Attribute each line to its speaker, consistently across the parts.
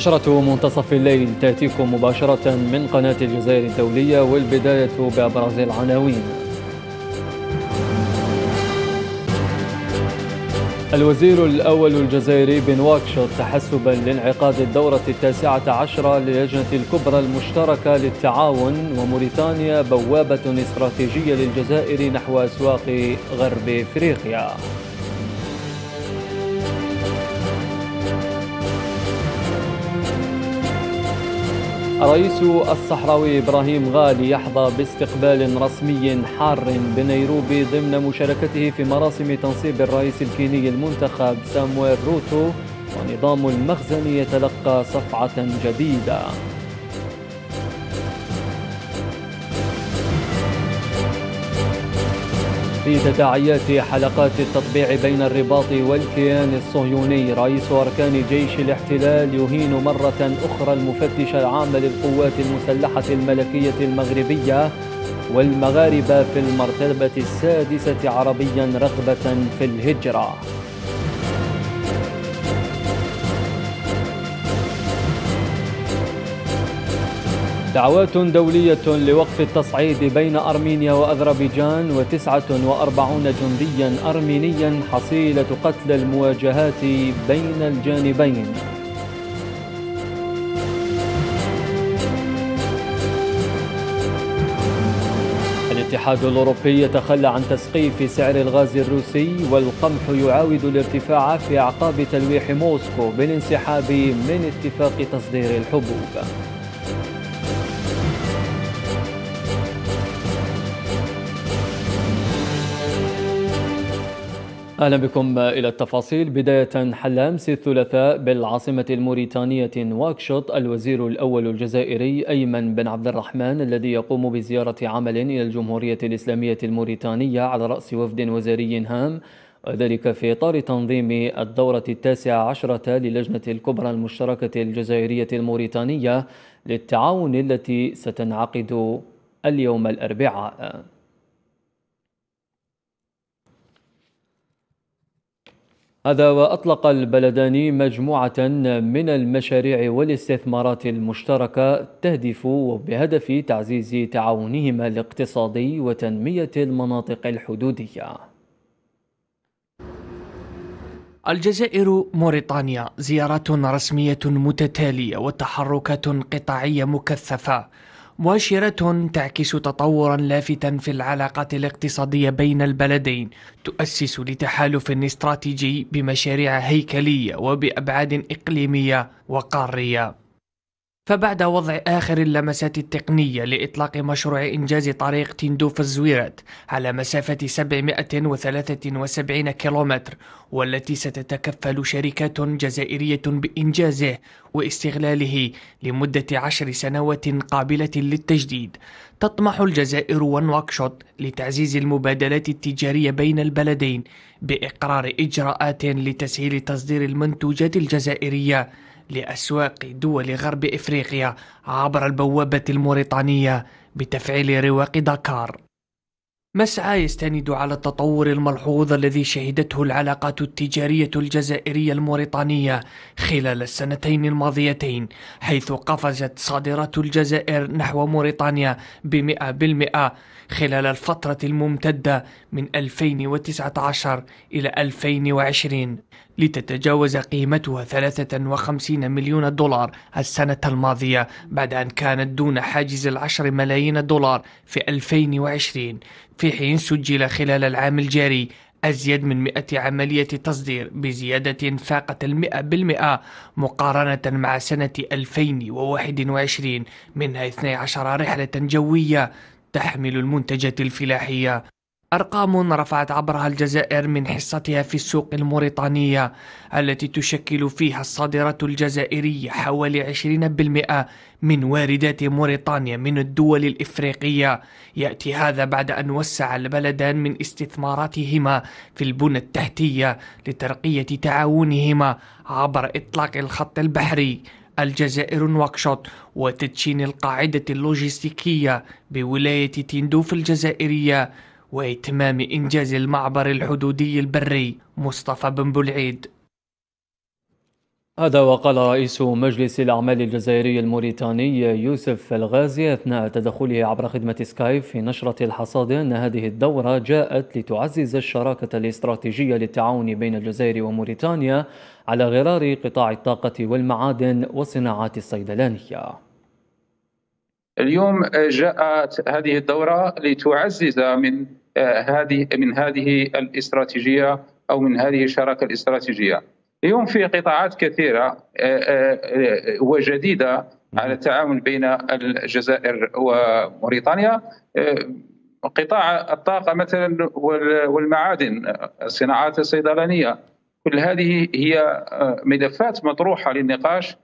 Speaker 1: نشرة منتصف الليل تأتيكم مباشرة من قناة الجزائر الدولية والبداية بأبرز العناوين الوزير الأول الجزائري بن واكشوت تحسبا لانعقاد الدورة التاسعة عشرة للجنة الكبرى المشتركة للتعاون وموريتانيا بوابة استراتيجية للجزائر نحو أسواق غرب إفريقيا الرئيس الصحراوي إبراهيم غالي يحظى باستقبال رسمي حار بنيروبي ضمن مشاركته في مراسم تنصيب الرئيس الكيني المنتخب سامويل روتو ونظام المخزن يتلقى صفعة جديدة في تداعيات حلقات التطبيع بين الرباط والكيان الصهيوني رئيس أركان جيش الاحتلال يهين مرة أخرى المفتش العام للقوات المسلحة الملكية المغربية والمغاربة في المرتبة السادسة عربيا رغبة في الهجرة دعوات دولية لوقف التصعيد بين أرمينيا وأذربيجان وتسعة وأربعون جنديا أرمينيا حصيلة قتل المواجهات بين الجانبين الاتحاد الأوروبي يتخلى عن تسقيف سعر الغاز الروسي والقمح يعاود الارتفاع في أعقاب تلويح موسكو بالانسحاب من اتفاق تصدير الحبوب أهلا بكم إلى التفاصيل بداية حل أمس الثلاثاء بالعاصمة الموريتانية نواكشوط الوزير الأول الجزائري أيمن بن عبد الرحمن الذي يقوم بزيارة عمل إلى الجمهورية الإسلامية الموريتانية على رأس وفد وزاري هام وذلك في إطار تنظيم الدورة التاسعة عشرة للجنة الكبرى المشتركة الجزائرية الموريتانية للتعاون التي ستنعقد اليوم الأربعاء هذا وأطلق البلدان مجموعة من المشاريع والاستثمارات المشتركة تهدف بهدف تعزيز تعاونهما الاقتصادي وتنمية المناطق الحدودية الجزائر موريتانيا زيارات
Speaker 2: رسمية متتالية وتحركات قطاعية مكثفة مؤشرة تعكس تطورا لافتا في العلاقة الاقتصادية بين البلدين تؤسس لتحالف استراتيجي بمشاريع هيكلية وبأبعاد إقليمية وقارية فبعد وضع آخر اللمسات التقنية لإطلاق مشروع إنجاز طريق تندوف الزويرات على مسافة 773 كيلومتر والتي ستتكفل شركات جزائرية بإنجازه واستغلاله لمدة عشر سنوات قابلة للتجديد تطمح الجزائر ونواكشوط لتعزيز المبادلات التجارية بين البلدين بإقرار إجراءات لتسهيل تصدير المنتوجات الجزائرية لأسواق دول غرب إفريقيا عبر البوابة الموريطانية بتفعيل رواق داكار مسعى يستند على التطور الملحوظ الذي شهدته العلاقات التجارية الجزائرية الموريطانية خلال السنتين الماضيتين حيث قفزت صادرات الجزائر نحو موريطانيا بمئة بالمئة خلال الفترة الممتدة من 2019 إلى 2020 لتتجاوز قيمتها 53 مليون دولار السنة الماضية بعد أن كانت دون حاجز العشر ملايين دولار في 2020 في حين سجل خلال العام الجاري أزيد من 100 عملية تصدير بزيادة فاقت المئة بالمئة مقارنة مع سنة 2021 منها 12 رحلة جوية تحمل المنتجات الفلاحية أرقام رفعت عبرها الجزائر من حصتها في السوق الموريطانية التي تشكل فيها الصادرة الجزائرية حوالي 20% من واردات موريطانيا من الدول الإفريقية يأتي هذا بعد أن وسع البلدان من استثماراتهما في البنى التحتية لترقية تعاونهما عبر إطلاق الخط البحري الجزائر نواكشوط وتدشين القاعدة اللوجستيكية بولاية تندوف الجزائرية وإتمام إنجاز المعبر الحدودي البري مصطفى بن بلعيد
Speaker 1: هذا وقال رئيس مجلس الأعمال الجزائري الموريتاني يوسف الغازي أثناء تدخله عبر خدمة سكايب في نشرة الحصاد أن هذه الدورة جاءت لتعزز الشراكة الاستراتيجية للتعاون بين الجزائر وموريتانيا على غرار قطاع الطاقة والمعادن والصناعات الصيدلانية
Speaker 3: اليوم جاءت هذه الدورة لتعزز من آه، هذه من هذه الاستراتيجيه او من هذه الشراكه الاستراتيجيه. اليوم في قطاعات كثيره آه، آه، وجديده على التعاون بين الجزائر وموريتانيا قطاع الطاقه مثلا والمعادن الصناعات الصيدلانيه كل هذه هي ملفات مطروحه للنقاش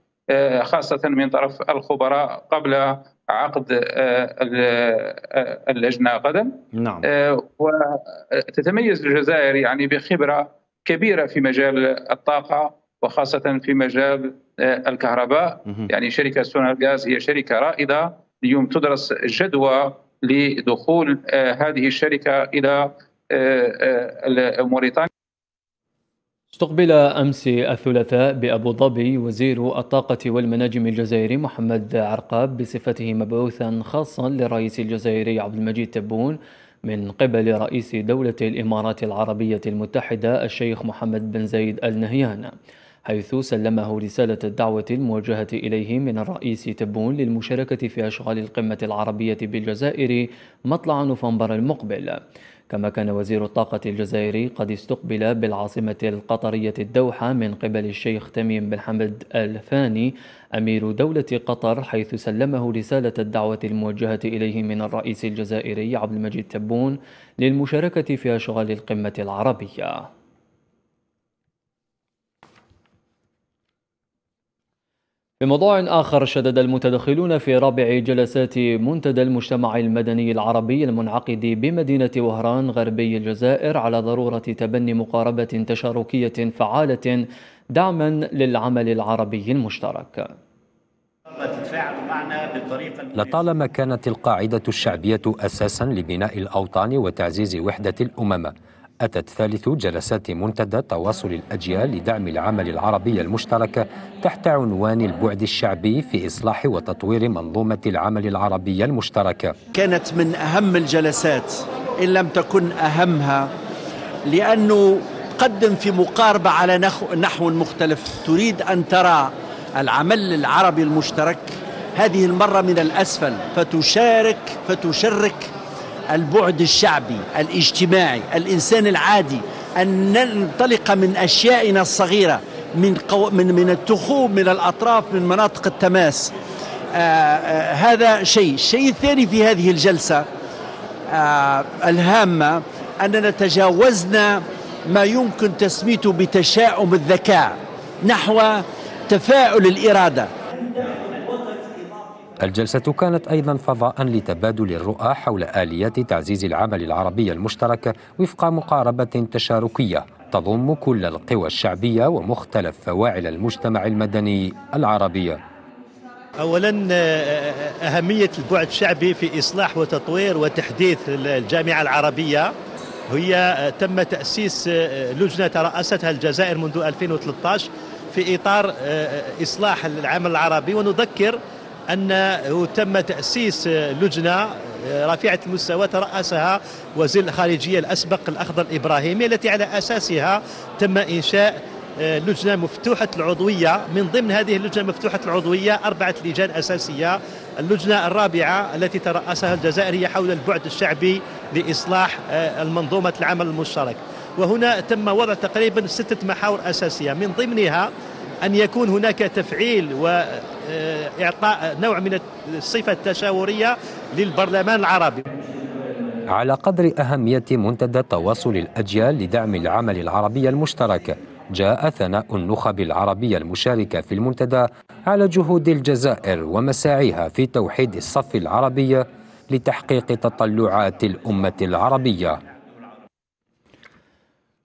Speaker 3: خاصه من طرف الخبراء قبل عقد آه، آه، اللجنه غدا نعم آه، وتتميز الجزائر يعني بخبره كبيره في مجال الطاقه وخاصه في مجال الكهرباء مه. يعني شركه غاز هي شركه رائده اليوم تدرس جدوى لدخول هذه الشركه الى موريتانيا
Speaker 1: استقبل أمس الثلاثاء بأبو ظبي وزير الطاقة والمناجم الجزائري محمد عرقاب بصفته مبعوثا خاصا للرئيس الجزائري عبد المجيد تبون من قبل رئيس دولة الإمارات العربية المتحدة الشيخ محمد بن زايد آل نهيان حيث سلمه رسالة الدعوة الموجهة إليه من الرئيس تبون للمشاركة في أشغال القمة العربية بالجزائر مطلع نوفمبر المقبل كما كان وزير الطاقة الجزائري قد استقبل بالعاصمة القطرية الدوحة من قبل الشيخ تميم بن حمد الثاني أمير دولة قطر حيث سلمه رسالة الدعوة الموجهة إليه من الرئيس الجزائري عبد المجيد تبون للمشاركة في أشغال القمة العربية في موضوع آخر شدد المتدخلون في رابع جلسات منتدى المجتمع المدني العربي المنعقد بمدينة وهران غربي الجزائر على ضرورة تبني مقاربة تشاركية فعالة دعما للعمل العربي المشترك
Speaker 4: لطالما كانت القاعدة الشعبية أساسا لبناء الأوطان وتعزيز وحدة الأمم أتت ثالث جلسات منتدى تواصل الأجيال لدعم العمل العربي المشترك تحت عنوان البعد الشعبي في إصلاح وتطوير منظومة العمل العربي المشترك كانت
Speaker 5: من أهم الجلسات إن لم تكن أهمها لأنه تقدم في مقاربة على نحو مختلف تريد أن ترى العمل العربي المشترك هذه المرة من الأسفل فتشارك فتشرك البعد الشعبي الاجتماعي الإنسان العادي أن ننطلق من أشيائنا الصغيرة من, قو... من, من التخوم من الأطراف من مناطق التماس آه آه هذا شيء الشيء الثاني في هذه الجلسة آه الهامة أننا تجاوزنا ما يمكن تسميته بتشاؤم الذكاء نحو تفاعل الإرادة
Speaker 4: الجلسة كانت أيضا فضاء لتبادل الرؤى حول آليات تعزيز العمل العربي المشترك وفق مقاربة تشاركية تضم كل القوى الشعبية ومختلف فواعل المجتمع المدني العربي
Speaker 5: اولا اهميه البعد الشعبي في اصلاح وتطوير وتحديث الجامعه العربيه هي تم تاسيس لجنه ترأستها الجزائر منذ 2013 في اطار اصلاح العمل العربي ونذكر انه تم تاسيس لجنه رفيعه المستوى ترأسها وزير الخارجيه الاسبق الاخضر الابراهيمي التي على اساسها تم انشاء آه، لجنه مفتوحه العضويه من ضمن هذه اللجنه مفتوحه العضويه اربعه لجان اساسيه اللجنه الرابعه التي ترأسها الجزائري حول البعد الشعبي لاصلاح آه، المنظومه العمل المشترك وهنا تم وضع تقريبا سته محاور اساسيه من ضمنها أن يكون هناك تفعيل وإعطاء آه، نوع من الصفة التشاورية للبرلمان العربي
Speaker 4: على قدر أهمية منتدى تواصل الأجيال لدعم العمل العربي المشترك جاء ثناء النخب العربية المشاركة في المنتدى على جهود الجزائر ومساعيها في توحيد الصف العربي لتحقيق تطلعات الأمة العربية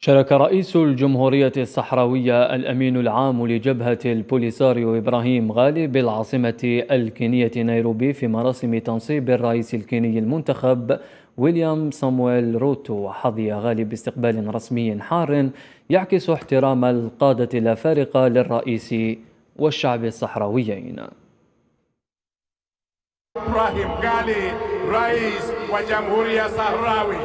Speaker 4: شارك رئيس
Speaker 1: الجمهورية الصحراوية الأمين العام لجبهة البوليساريو إبراهيم غالي بالعاصمة الكينية نيروبي في مراسم تنصيب الرئيس الكيني المنتخب ويليام سامويل روتو وحظي غالي باستقبال رسمي حار يعكس احترام القادة الأفارقة للرئيس والشعب الصحراويين
Speaker 3: إبراهيم غالي رئيس وجمهورية صحراوي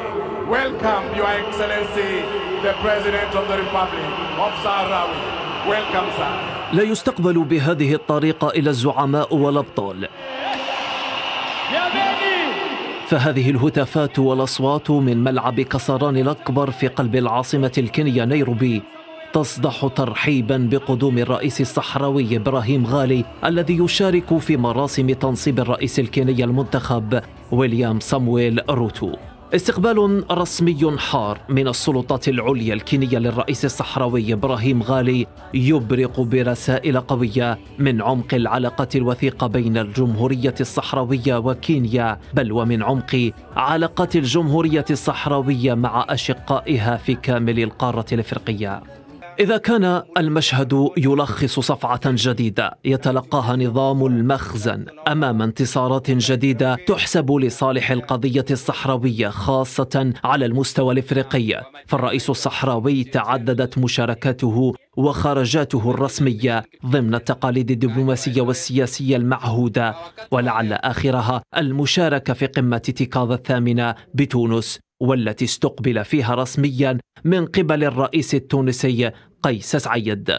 Speaker 3: Welcome, Your Excellency, the President of the Republic of Sahrawi. Welcome, sir.
Speaker 5: لا يستقبل بهذه الطريقة إلا الزعماء والأبطال فهذه الهتافات والأصوات من ملعب كسران الأكبر في قلب العاصمة الكينية نيروبي تصدح ترحيبا بقدوم الرئيس الصحراوي ابراهيم غالي الذي يشارك في مراسم تنصيب الرئيس الكيني المنتخب ويليام سامويل روتو استقبال رسمي حار من السلطات العليا الكينية للرئيس الصحراوي إبراهيم غالي يبرق برسائل قوية من عمق العلاقة الوثيقة بين الجمهورية الصحراوية وكينيا بل ومن عمق علاقات الجمهورية الصحراوية مع أشقائها في كامل القارة الإفريقية إذا كان المشهد يلخص صفعة جديدة يتلقاها نظام المخزن أمام انتصارات جديدة تحسب لصالح القضية الصحراوية خاصة على المستوى الإفريقي فالرئيس الصحراوي تعددت مشاركاته وخرجاته الرسمية ضمن التقاليد الدبلوماسية والسياسية المعهودة ولعل آخرها المشاركة في قمة تيكاظ الثامنة بتونس والتي استقبل فيها رسميا من قبل الرئيس التونسي قيس سعيد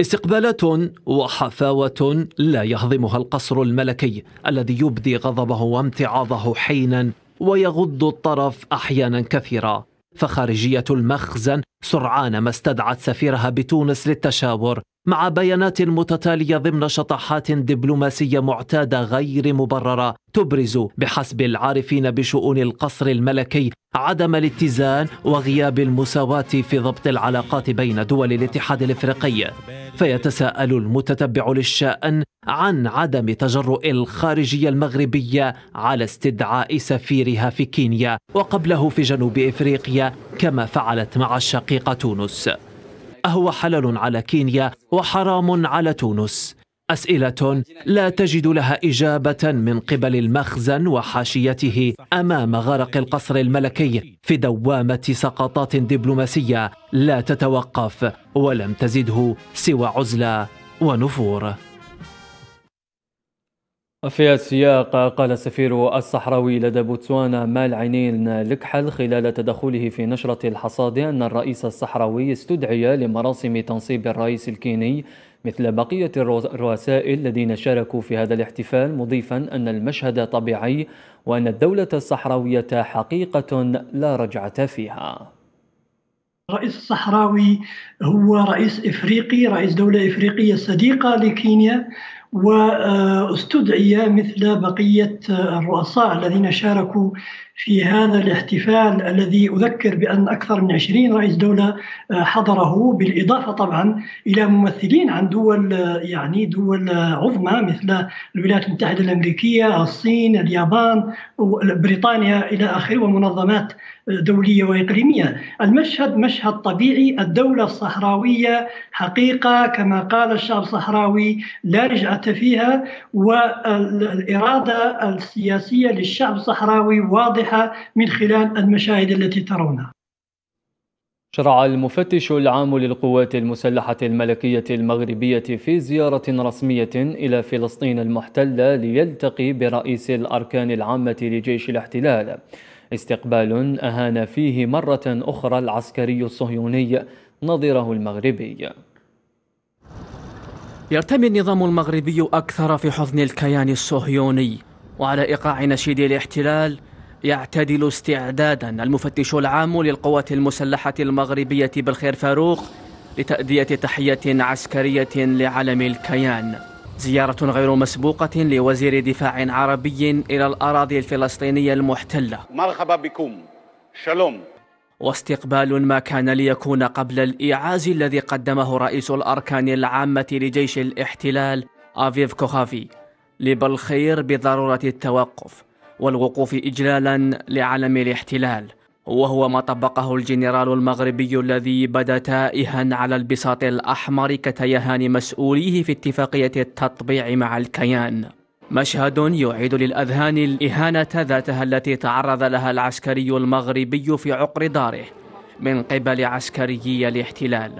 Speaker 5: استقبالات وحفاوة لا يهضمها القصر الملكي الذي يبدي غضبه وامتعاضه حينا ويغض الطرف أحيانا كثيرة فخارجية المخزن سرعان ما استدعت سفيرها بتونس للتشاور مع بيانات متتالية ضمن شطحات دبلوماسية معتادة غير مبررة تبرز بحسب العارفين بشؤون القصر الملكي عدم الاتزان وغياب المساواة في ضبط العلاقات بين دول الاتحاد الافريقي فيتساءل المتتبع للشأن عن عدم تجرؤ الخارجية المغربية على استدعاء سفيرها في كينيا وقبله في جنوب إفريقيا كما فعلت مع الشقيقة تونس أهو حلال على كينيا وحرام على تونس أسئلة لا تجد لها إجابة من قبل المخزن وحاشيته أمام غرق القصر الملكي في دوامة سقطات دبلوماسية لا تتوقف ولم تزده سوى عزلة ونفور
Speaker 1: في السياق قال السفير الصحراوي لدى بوتسوانا مال عينين لكحل خلال تدخله في نشرة الحصاد أن الرئيس الصحراوي استدعي لمراسم تنصيب الرئيس الكيني مثل بقية الرؤساء الذين شاركوا في هذا الاحتفال مضيفا أن المشهد طبيعي وأن الدولة الصحراوية حقيقة لا رجعة فيها
Speaker 6: رئيس الصحراوي هو رئيس افريقي رئيس دوله افريقيه صديقه لكينيا واستدعي مثل بقية الرؤساء الذين شاركوا في هذا الاحتفال الذي أذكر بأن أكثر من 20 رئيس دولة آه، حضره بالإضافة طبعا إلى ممثلين عن دول آه، يعني دول آه، عظمى مثل الولايات المتحدة الأمريكية الصين اليابان بريطانيا إلى آخره ومنظمات دولية وإقليمية المشهد مشهد طبيعي الدولة الصحراوية حقيقة كما قال الشعب الصحراوي لا رجعة فيها والإرادة السياسية للشعب الصحراوي واضحة من خلال المشاهد التي ترونها
Speaker 1: شرع المفتش العام للقوات المسلحة الملكية المغربية في زيارة رسمية إلى فلسطين المحتلة ليلتقي برئيس الأركان العامة لجيش الاحتلال استقبال أهان فيه مرة أخرى العسكري الصهيوني نظيره المغربي يرتمي النظام المغربي أكثر
Speaker 7: في حضن الكيان الصهيوني وعلى إيقاع نشيد الاحتلال يعتدل استعدادا المفتش العام للقوات المسلحة المغربية بالخير فاروق لتأدية تحية عسكرية لعلم الكيان زيارة غير مسبوقة لوزير دفاع عربي إلى الأراضي الفلسطينية المحتلة
Speaker 2: مرحبا بكم شلوم
Speaker 7: واستقبال ما كان ليكون قبل الإعاز الذي قدمه رئيس الأركان العامة لجيش الاحتلال أفيف كوخافي لبلخير بضرورة التوقف والوقوف إجلالا لعلم الاحتلال وهو ما طبقه الجنرال المغربي الذي بدا تائها على البساط الأحمر كتيهان مسؤوليه في اتفاقية التطبيع مع الكيان مشهد يعيد للأذهان الإهانة ذاتها التي تعرض لها العسكري المغربي في عقر داره من قبل عسكريي الاحتلال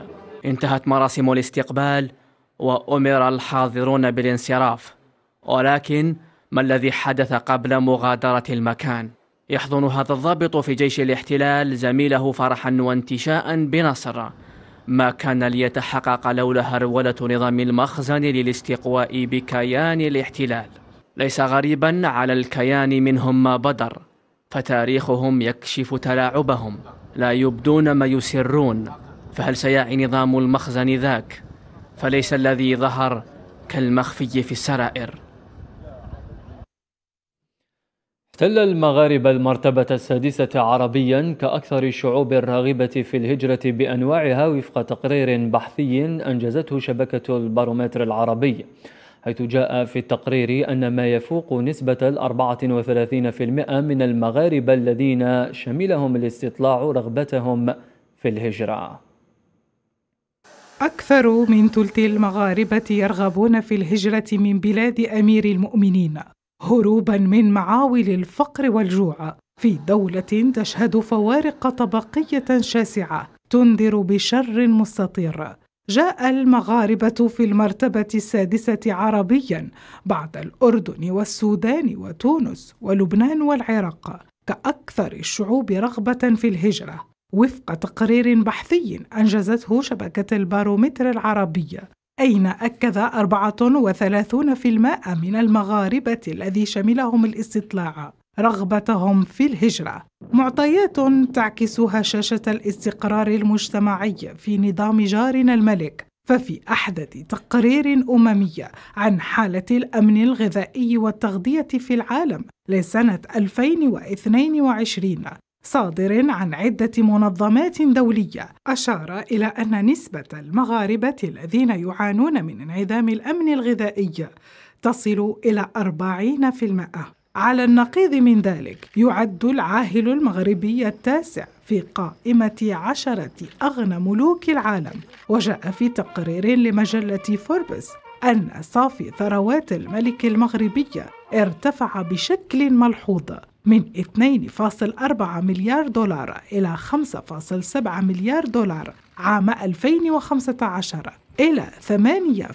Speaker 7: انتهت مراسم الاستقبال وأمر الحاضرون بالانصراف ولكن ما الذي حدث قبل مغادرة المكان؟ يحضن هذا الضابط في جيش الاحتلال زميله فرحا وانتشاء بنصر ما كان ليتحقق لولا هرولة نظام المخزن للاستقواء بكيان الاحتلال ليس غريبا على الكيان منهم ما بدر فتاريخهم يكشف تلاعبهم لا يبدون ما يسرون فهل سيعي نظام المخزن ذاك فليس الذي ظهر كالمخفي في السرائر
Speaker 1: احتل المغاربة المرتبة السادسة عربيا كأكثر الشعوب الراغبة في الهجرة بأنواعها وفق تقرير بحثي أنجزته شبكة البارومتر العربي حيث جاء في التقرير أن ما يفوق نسبة الأربعة وثلاثين في المئة من المغاربة الذين شملهم الاستطلاع رغبتهم في الهجرة
Speaker 8: أكثر من ثلث المغاربة يرغبون في الهجرة من بلاد أمير المؤمنين هروبا من معاول الفقر والجوع في دوله تشهد فوارق طبقيه شاسعه تنذر بشر مستطير جاء المغاربة في المرتبة السادسة عربيا بعد الأردن والسودان وتونس ولبنان والعراق كأكثر الشعوب رغبة في الهجرة وفق تقرير بحثي أنجزته شبكة البارومتر العربية أين أكد 34% من المغاربة الذي شملهم الاستطلاع رغبتهم في الهجرة. معطيات تعكس هشاشة الاستقرار المجتمعي في نظام جارنا الملك، ففي أحدث تقرير أممي عن حالة الأمن الغذائي والتغذية في العالم لسنة 2022 صادر عن عدة منظمات دولية أشار إلى أن نسبة المغاربة الذين يعانون من انعدام الأمن الغذائي تصل إلى 40%. على النقيض من ذلك يعد العاهل المغربي التاسع في قائمة عشرة أغنى ملوك العالم وجاء في تقرير لمجلة فوربس أن صافي ثروات الملك المغربي ارتفع بشكل ملحوظ من 2.4 مليار دولار إلى 5.7 مليار دولار عام 2015 إلى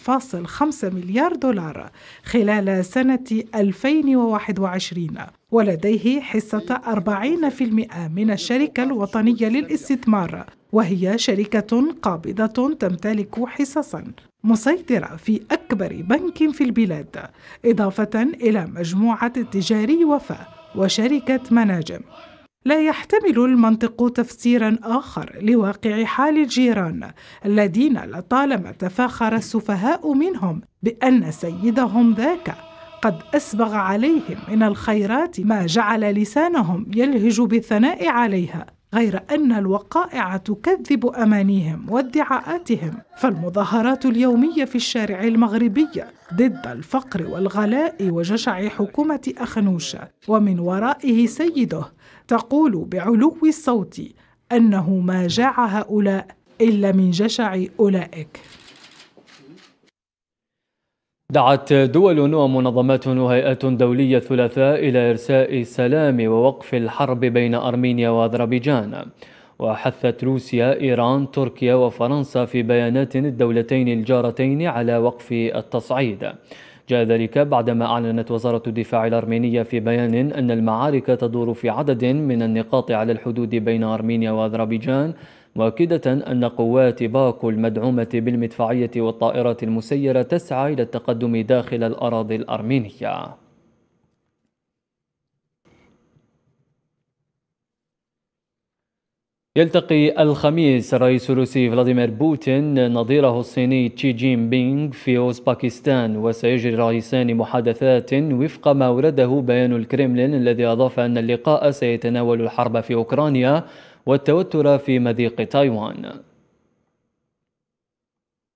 Speaker 8: 8.5 مليار دولار خلال سنة 2021 ولديه حصة 40% من الشركة الوطنية للاستثمار وهي شركة قابضة تمتلك حصصا مسيطرة في أكبر بنك في البلاد إضافة إلى مجموعة تجاري وفاء وشركة مناجم لا يحتمل المنطق تفسيرا اخر لواقع حال الجيران الذين لطالما تفاخر السفهاء منهم بان سيدهم ذاك قد اسبغ عليهم من الخيرات ما جعل لسانهم يلهج بالثناء عليها غير أن الوقائع تكذب أمانيهم وادعاءاتهم فالمظاهرات اليومية في الشارع المغربي ضد الفقر والغلاء وجشع حكومة أخنوشة ومن ورائه سيده تقول بعلو الصوت أنه ما جاع هؤلاء إلا من جشع أولئك
Speaker 1: دعت دول ومنظمات وهيئات دولية الثلاثاء إلى إرساء السلام ووقف الحرب بين أرمينيا وأذربيجان وحثت روسيا إيران تركيا وفرنسا في بيانات الدولتين الجارتين على وقف التصعيد جاء ذلك بعدما أعلنت وزارة الدفاع الأرمينية في بيان أن المعارك تدور في عدد من النقاط على الحدود بين أرمينيا وأذربيجان مؤكدة أن قوات باكو المدعومة بالمدفعية والطائرات المسيرة تسعى إلى التقدم داخل الأراضي الأرمينية يلتقي الخميس الرئيس الروسي فلاديمير بوتين نظيره الصيني تشي جين بينغ في أوزباكستان وسيجري الرئيسان محادثات وفق ما أورده بيان الكرملين الذي أضاف أن اللقاء سيتناول الحرب في أوكرانيا والتوتر في مضيق تايوان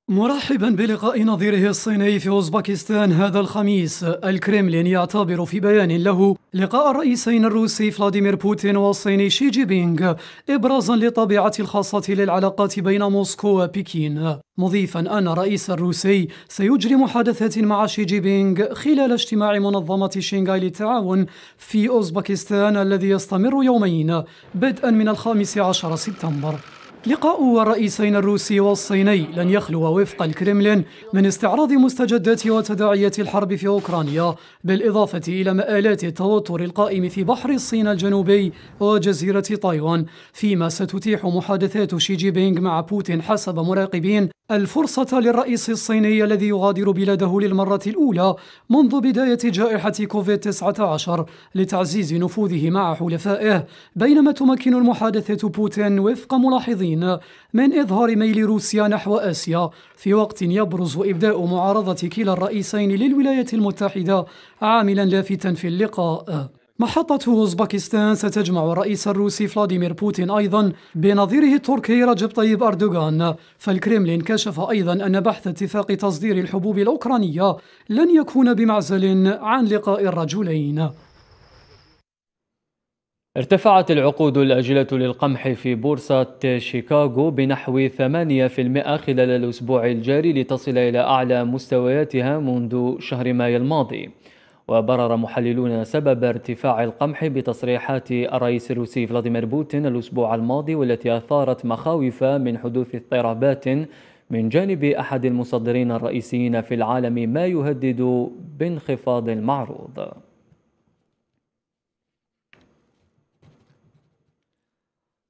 Speaker 6: مرحبا بلقاء نظيره الصيني في اوزبكستان هذا الخميس الكريملين يعتبر في بيان له لقاء الرئيسين الروسي فلاديمير بوتين والصيني شي جي بينغ ابرازا للطبيعه الخاصه للعلاقات بين موسكو وبكين مضيفا ان الرئيس الروسي سيجري محادثات مع شي جي بينغ خلال اجتماع منظمه شينغاي للتعاون في اوزبكستان الذي يستمر يومين بدءا من الخامس عشر سبتمبر لقاء الرئيسين الروسي والصيني لن يخلو وفق الكرملين من استعراض مستجدات وتداعيات الحرب في أوكرانيا بالإضافة إلى مآلات التوتر القائم في بحر الصين الجنوبي وجزيرة تايوان فيما ستتيح محادثات شي جي بينغ مع بوتين حسب مراقبين الفرصة للرئيس الصيني الذي يغادر بلاده للمرة الأولى منذ بداية جائحة كوفيد-19 لتعزيز نفوذه مع حلفائه بينما تمكن المحادثة بوتين وفق ملاحظين الصين من إظهار ميل روسيا نحو آسيا في وقت يبرز إبداء معارضة كلا الرئيسين للولايات المتحدة عاملا لافتا في اللقاء محطة أوزبكستان ستجمع الرئيس الروسي فلاديمير بوتين أيضا بنظيره التركي رجب طيب أردوغان فالكريملين كشف أيضا أن بحث اتفاق تصدير الحبوب الأوكرانية لن يكون بمعزل عن لقاء الرجلين
Speaker 1: ارتفعت العقود الأجلة للقمح في بورصة شيكاغو بنحو 8% خلال الأسبوع الجاري لتصل إلى أعلى مستوياتها منذ شهر مايو الماضي وبرر محللون سبب ارتفاع القمح بتصريحات الرئيس الروسي فلاديمير بوتين الأسبوع الماضي والتي أثارت مخاوف من حدوث اضطرابات من جانب أحد المصدرين الرئيسيين في العالم ما يهدد بانخفاض المعروض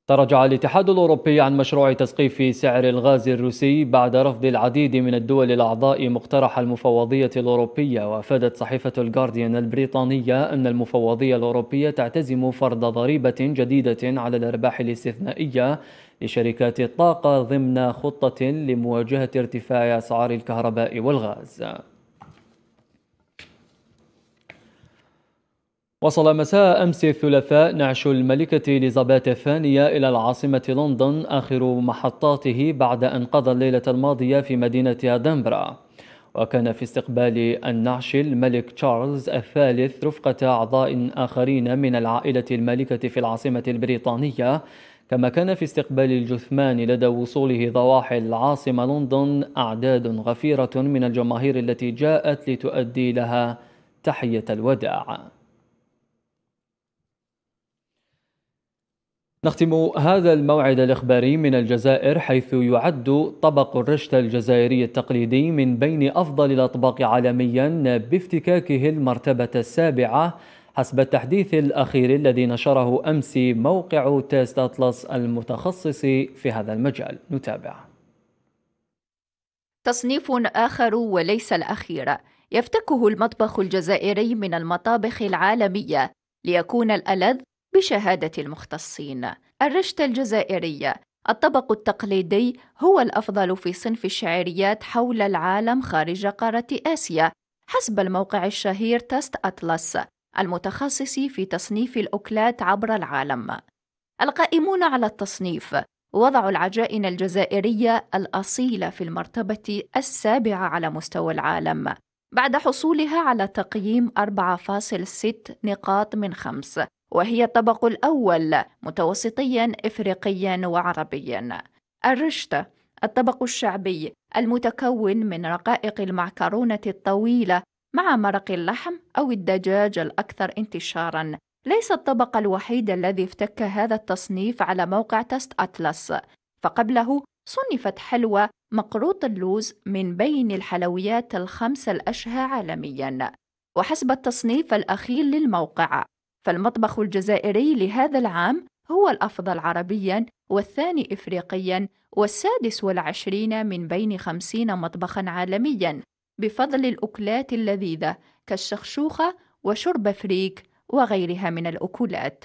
Speaker 1: تراجع الاتحاد الأوروبي عن مشروع تسقيف سعر الغاز الروسي بعد رفض العديد من الدول الأعضاء مقترح المفوضية الأوروبية وأفادت صحيفة الجارديان البريطانية أن المفوضية الأوروبية تعتزم فرض ضريبة جديدة على الأرباح الاستثنائية لشركات الطاقة ضمن خطة لمواجهة ارتفاع أسعار الكهرباء والغاز وصل مساء أمس الثلاثاء نعش الملكة إليزابيث الثانية إلى العاصمة لندن آخر محطاته بعد أن قضى الليلة الماضية في مدينة أدنبرا وكان في استقبال النعش الملك تشارلز الثالث رفقة أعضاء آخرين من العائلة المالكة في العاصمة البريطانية كما كان في استقبال الجثمان لدى وصوله ضواحي العاصمة لندن أعداد غفيرة من الجماهير التي جاءت لتؤدي لها تحية الوداع نختم هذا الموعد الإخباري من الجزائر حيث يعد طبق الرشتة الجزائري التقليدي من بين أفضل الأطباق عالميا بافتكاكه المرتبة السابعة حسب التحديث الأخير الذي نشره أمس موقع تيست أطلس المتخصص في هذا المجال نتابع
Speaker 9: تصنيف آخر وليس الأخير يفتكه المطبخ الجزائري من المطابخ العالمية ليكون الألذ بشهادة المختصين الرشتة الجزائرية الطبق التقليدي هو الأفضل في صنف الشعريات حول العالم خارج قارة آسيا حسب الموقع الشهير تاست اطلس المتخصص في تصنيف الأكلات عبر العالم القائمون على التصنيف وضعوا العجائن الجزائرية الأصيلة في المرتبة السابعة على مستوى العالم بعد حصولها على تقييم 4.6 نقاط من 5 وهي الطبق الأول متوسطيا إفريقيا وعربيا الرشتة الطبق الشعبي المتكون من رقائق المعكرونة الطويلة مع مرق اللحم أو الدجاج الأكثر انتشارا ليس الطبق الوحيد الذي افتك هذا التصنيف على موقع تست أتلس فقبله صنفت حلوى مقروط اللوز من بين الحلويات الخمسة الأشهى عالميا وحسب التصنيف الأخير للموقع فالمطبخ الجزائري لهذا العام هو الأفضل عربيا والثاني إفريقيا والسادس والعشرين من بين خمسين مطبخا عالميا بفضل الأكلات اللذيذة كالشخشوخة وشرب فريك وغيرها من الأكلات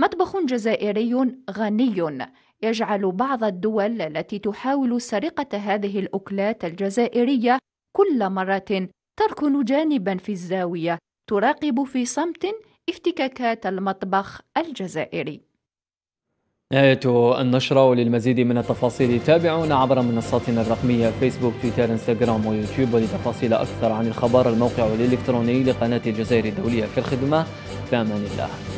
Speaker 9: مطبخ جزائري غني يجعل بعض الدول التي تحاول سرقة هذه الأكلات الجزائرية كل مرة تركن جانبا في الزاوية تراقب في صمت افتكاكات المطبخ الجزائري
Speaker 1: نهاية النشرة وللمزيد من التفاصيل تابعونا عبر منصاتنا الرقمية فيسبوك تويتر انستغرام ويوتيوب ولتفاصيل أكثر عن الخبر الموقع الإلكتروني لقناة الجزائر الدولية في الخدمة في أمان الله